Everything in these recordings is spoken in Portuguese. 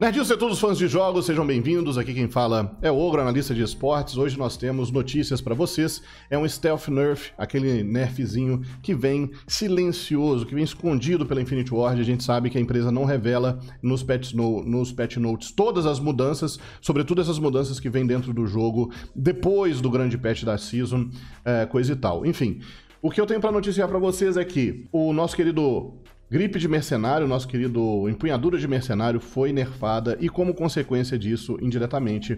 Nerdice a todos os fãs de jogos, sejam bem-vindos. Aqui quem fala é o Ogro, analista de esportes. Hoje nós temos notícias para vocês. É um stealth nerf, aquele nerfzinho que vem silencioso, que vem escondido pela Infinity Ward. A gente sabe que a empresa não revela nos patch, no, nos patch notes todas as mudanças, sobretudo essas mudanças que vêm dentro do jogo depois do grande patch da season, é, coisa e tal. Enfim. O que eu tenho para noticiar para vocês é que o nosso querido Gripe de mercenário, nosso querido empunhadura de mercenário, foi nerfada e, como consequência disso, indiretamente,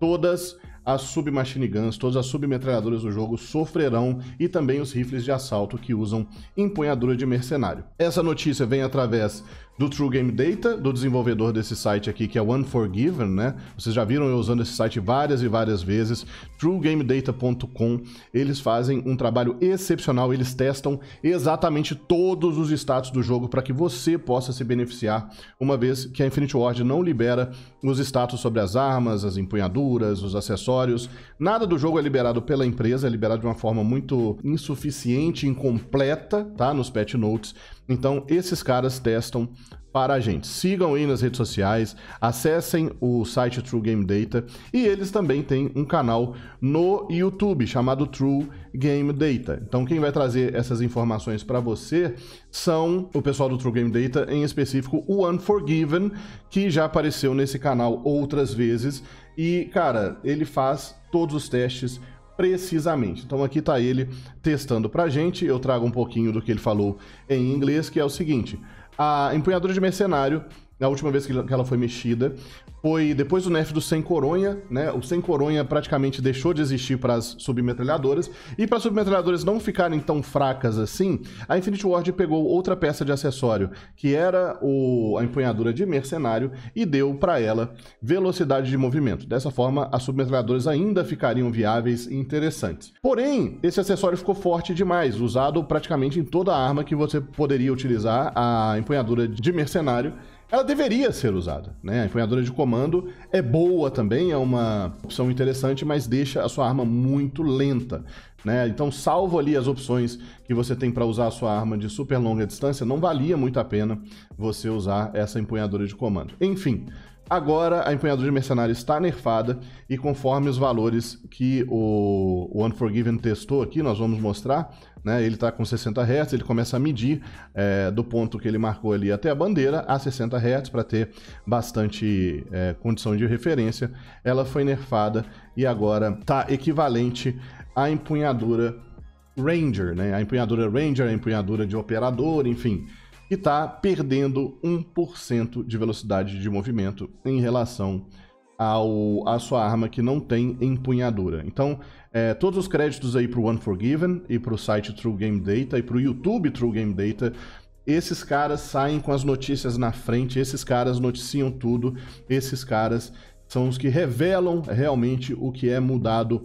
todas as submachine guns, todas as submetralhadoras do jogo sofrerão e também os rifles de assalto que usam empunhadura de mercenário. Essa notícia vem através do True Game Data, do desenvolvedor desse site aqui, que é Unforgiven, né? Vocês já viram eu usando esse site várias e várias vezes. TrueGameData.com, eles fazem um trabalho excepcional, eles testam exatamente todos os status do jogo para que você possa se beneficiar, uma vez que a Infinity Ward não libera os status sobre as armas, as empunhaduras, os acessórios acessórios. Nada do jogo é liberado pela empresa, é liberado de uma forma muito insuficiente, incompleta, tá? Nos patch notes. Então, esses caras testam para a gente. Sigam aí nas redes sociais, acessem o site True Game Data e eles também têm um canal no YouTube chamado True Game Data. Então, quem vai trazer essas informações para você são o pessoal do True Game Data, em específico o Unforgiven, que já apareceu nesse canal outras vezes e, cara, ele faz todos os testes precisamente. Então aqui está ele testando para a gente. Eu trago um pouquinho do que ele falou em inglês, que é o seguinte: a empunhadura de mercenário a última vez que ela foi mexida, foi depois do nerf do sem coronha, né? O sem coronha praticamente deixou de existir para as submetralhadoras, e para as submetralhadoras não ficarem tão fracas assim, a Infinity Ward pegou outra peça de acessório, que era o, a empunhadura de mercenário, e deu para ela velocidade de movimento. Dessa forma, as submetralhadoras ainda ficariam viáveis e interessantes. Porém, esse acessório ficou forte demais, usado praticamente em toda a arma que você poderia utilizar a empunhadura de mercenário, ela deveria ser usada. Né? A empunhadora de comando é boa também, é uma opção interessante, mas deixa a sua arma muito lenta. Né? Então, salvo ali as opções que você tem para usar a sua arma de super longa distância, não valia muito a pena você usar essa empunhadora de comando. Enfim, Agora a empunhadura de mercenários está nerfada e conforme os valores que o, o Unforgiven testou aqui, nós vamos mostrar, né? Ele está com 60 Hz, ele começa a medir é, do ponto que ele marcou ali até a bandeira a 60 Hz para ter bastante é, condição de referência. Ela foi nerfada e agora está equivalente à empunhadura Ranger, né? A empunhadura Ranger, a empunhadura de operador, enfim e está perdendo 1% de velocidade de movimento em relação ao, a sua arma que não tem empunhadura. Então, é, todos os créditos aí para o Unforgiven e para o site True Game Data e para o YouTube True Game Data. Esses caras saem com as notícias na frente, esses caras noticiam tudo, esses caras são os que revelam realmente o que é mudado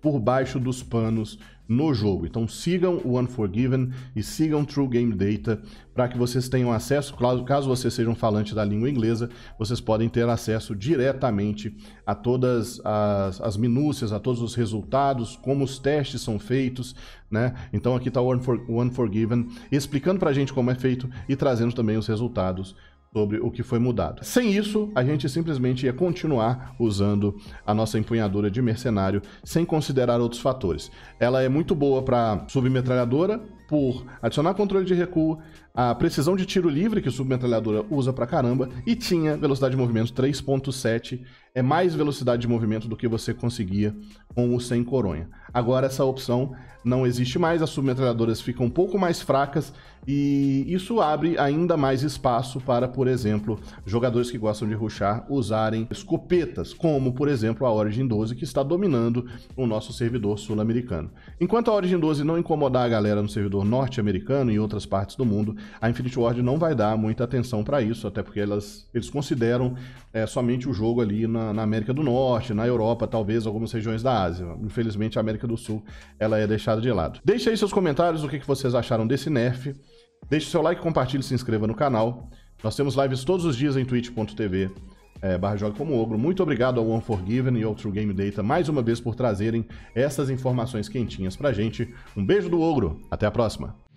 por baixo dos panos no jogo. Então sigam o Unforgiven e sigam True Game Data para que vocês tenham acesso, caso vocês sejam falantes da língua inglesa, vocês podem ter acesso diretamente a todas as, as minúcias, a todos os resultados, como os testes são feitos, né? Então aqui está o Unforgiven explicando para a gente como é feito e trazendo também os resultados sobre o que foi mudado. Sem isso, a gente simplesmente ia continuar usando a nossa empunhadora de mercenário sem considerar outros fatores. Ela é muito boa para submetralhadora, por adicionar controle de recuo, a precisão de tiro livre que o submetralhadora usa pra caramba, e tinha velocidade de movimento 3.7, é mais velocidade de movimento do que você conseguia com o sem coronha. Agora essa opção não existe mais, as submetralhadoras ficam um pouco mais fracas e isso abre ainda mais espaço para, por exemplo, jogadores que gostam de ruxar usarem escopetas, como por exemplo a Origin 12 que está dominando o nosso servidor sul-americano. Enquanto a Origin 12 não incomodar a galera no servidor norte-americano e em outras partes do mundo, a Infinity Ward não vai dar muita atenção para isso, até porque elas, eles consideram é, somente o jogo ali na, na, América do Norte, na Europa, talvez algumas regiões da Ásia. Infelizmente, a América do Sul ela é deixada de lado. Deixe aí seus comentários, o que, que vocês acharam desse nerf. Deixe seu like, compartilhe, se inscreva no canal. Nós temos lives todos os dias em twitch.tv é, barra joga como ogro. Muito obrigado ao Unforgiven e ao True Game Data mais uma vez por trazerem essas informações quentinhas pra gente. Um beijo do ogro, até a próxima!